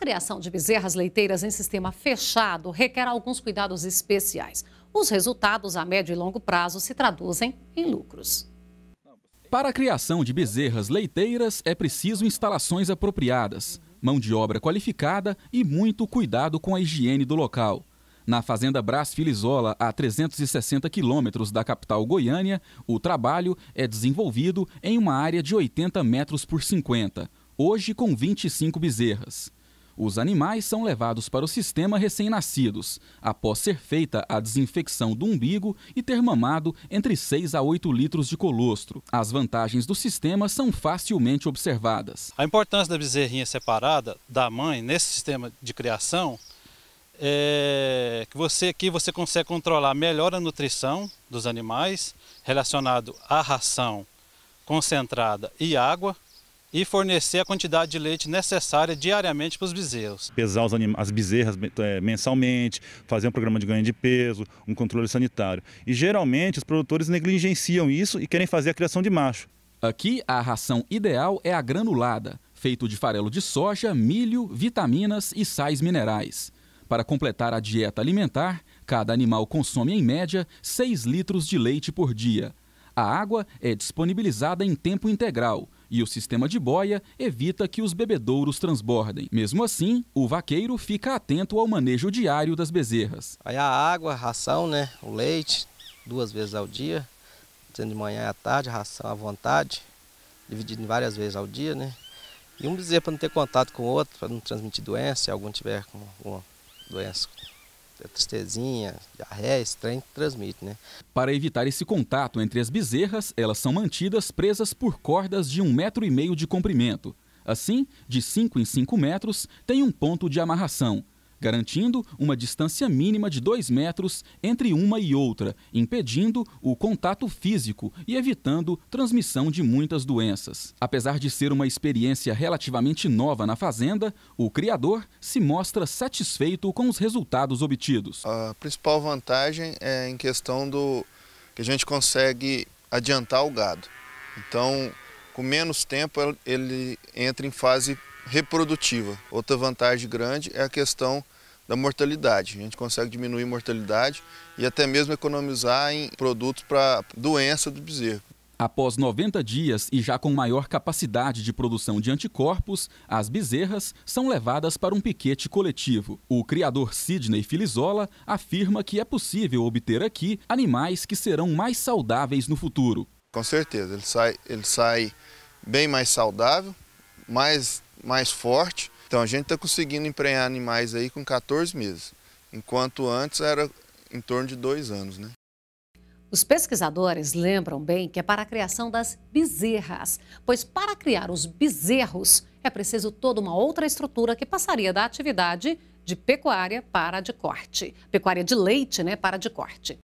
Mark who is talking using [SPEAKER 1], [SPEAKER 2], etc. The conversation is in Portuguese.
[SPEAKER 1] criação de bezerras leiteiras em sistema fechado requer alguns cuidados especiais. Os resultados a médio e longo prazo se traduzem em lucros.
[SPEAKER 2] Para a criação de bezerras leiteiras é preciso instalações apropriadas, mão de obra qualificada e muito cuidado com a higiene do local. Na fazenda Brás Filizola, a 360 quilômetros da capital Goiânia, o trabalho é desenvolvido em uma área de 80 metros por 50, hoje com 25 bezerras. Os animais são levados para o sistema recém-nascidos, após ser feita a desinfecção do umbigo e ter mamado entre 6 a 8 litros de colostro. As vantagens do sistema são facilmente observadas.
[SPEAKER 3] A importância da bezerrinha separada da mãe nesse sistema de criação é que você aqui você consegue controlar melhor a nutrição dos animais relacionado à ração concentrada e água e fornecer a quantidade de leite necessária diariamente para os bezerros. Pesar os as bezerras é, mensalmente, fazer um programa de ganho de peso, um controle sanitário. E geralmente os produtores negligenciam isso e querem fazer a criação de macho.
[SPEAKER 2] Aqui a ração ideal é a granulada, feito de farelo de soja, milho, vitaminas e sais minerais. Para completar a dieta alimentar, cada animal consome em média 6 litros de leite por dia. A água é disponibilizada em tempo integral, e o sistema de boia evita que os bebedouros transbordem. Mesmo assim, o vaqueiro fica atento ao manejo diário das bezerras.
[SPEAKER 3] Aí a água, a ração, né, o leite, duas vezes ao dia, de manhã e à tarde, a ração à vontade, dividido em várias vezes ao dia, né? E um bezerro para não ter contato com o outro, para não transmitir doença, se algum tiver com alguma doença é tristezinha, diarreia,
[SPEAKER 2] é estranho que transmite, né? Para evitar esse contato entre as bezerras, elas são mantidas presas por cordas de um metro e meio de comprimento. Assim, de 5 em 5 metros, tem um ponto de amarração, garantindo uma distância mínima de 2 metros entre uma e outra, impedindo o contato físico e evitando transmissão de muitas doenças. Apesar de ser uma experiência relativamente nova na fazenda,
[SPEAKER 4] o criador se mostra satisfeito com os resultados obtidos. A principal vantagem é em questão do que a gente consegue adiantar o gado. Então, com menos tempo ele entra em fase reprodutiva. Outra vantagem grande é a questão da mortalidade. A gente consegue diminuir a mortalidade e até mesmo economizar em produtos para doença do bezerro.
[SPEAKER 2] Após 90 dias e já com maior capacidade de produção de anticorpos, as bezerras são levadas para um piquete coletivo. O criador Sidney Filizola afirma que é possível
[SPEAKER 4] obter aqui animais que serão mais saudáveis no futuro. Com certeza, ele sai, ele sai bem mais saudável, mais, mais forte. Então a gente está conseguindo emprenhar animais aí com 14 meses, enquanto antes era em torno de dois anos, né?
[SPEAKER 1] Os pesquisadores lembram bem que é para a criação das bezerras, pois para criar os bezerros é preciso toda uma outra estrutura que passaria da atividade de pecuária para a de corte. Pecuária de leite, né, para a de corte.